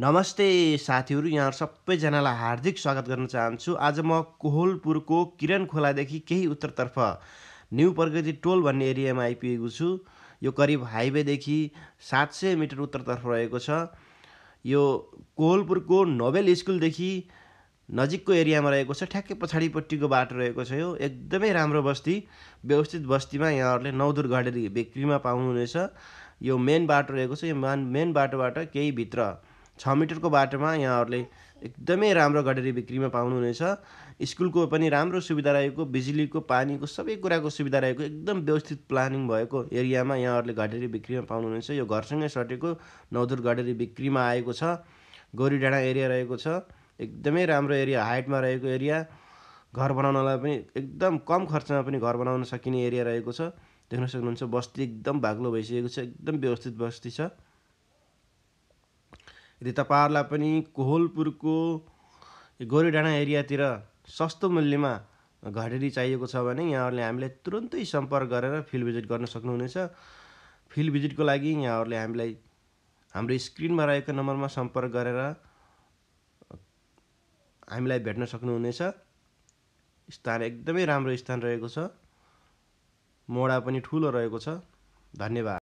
नमस्ते साथीहरू यहाँ सबैजनालाई हार्दिक स्वागत गर्न चाहन्छु आज म कोहलपुरको किरण खोलादेखि केही उत्तरतर्फ न्यु प्रगति टोल भन्ने एरियामा आइपुगेको छु यो करिब हाइवेदेखि सात सय मिटर उत्तरतर्फ रहेको छ यो कोहलपुरको नोबेल स्कुलदेखि नजिकको एरियामा रहेको छ ठ्याक्कै पछाडिपट्टिको बाटो रहेको छ यो एकदमै राम्रो बस्ती व्यवस्थित बस्तीमा यहाँहरूले नौदुर घडेरी बिक्रीमा पाउनुहुनेछ यो मेन बाटो रहेको छ यो मेन मेन बाटोबाट केही भित्र छ मिटरको बाटोमा यहाँहरूले एकदमै राम्रो गडेरी बिक्रीमा पाउनुहुनेछ स्कुलको पनि राम्रो सुविधा रहेको बिजुलीको पानीको सबै कुराको सुविधा रहेको एकदम व्यवस्थित प्लानिङ भएको एरियामा यहाँहरूले घडेरी बिक्रीमा पाउनुहुनेछ यो घरसँगै सटेको नौदुर घडेरी बिक्रीमा आएको छ गौरी डाँडा एरिया रहेको छ एकदमै राम्रो एरिया हाइटमा रहेको एरिया घर बनाउनलाई पनि एकदम कम खर्चमा पनि घर बनाउन सकिने एरिया रहेको छ देख्न सक्नुहुन्छ बस्ती एकदम बाक्लो भइसकेको छ एकदम व्यवस्थित बस्ती छ यदि तपाईँहरूलाई पनि कोहलपुरको गौरी डाँडा एरियातिर सस्तो मूल्यमा घडेरी चाहिएको छ भने यहाँहरूले हामीलाई तुरन्तै सम्पर्क गरेर फिल्ड भिजिट गर्न सक्नुहुनेछ फिल्ड भिजिटको लागि यहाँहरूले हामीलाई हाम्रो स्क्रिनमा रहेको नम्बरमा सम्पर्क गरेर हामीलाई भेट्न सक्नुहुनेछ स्थान एकदमै राम्रो स्थान रहेको छ मोडा पनि ठुलो रहेको छ धन्यवाद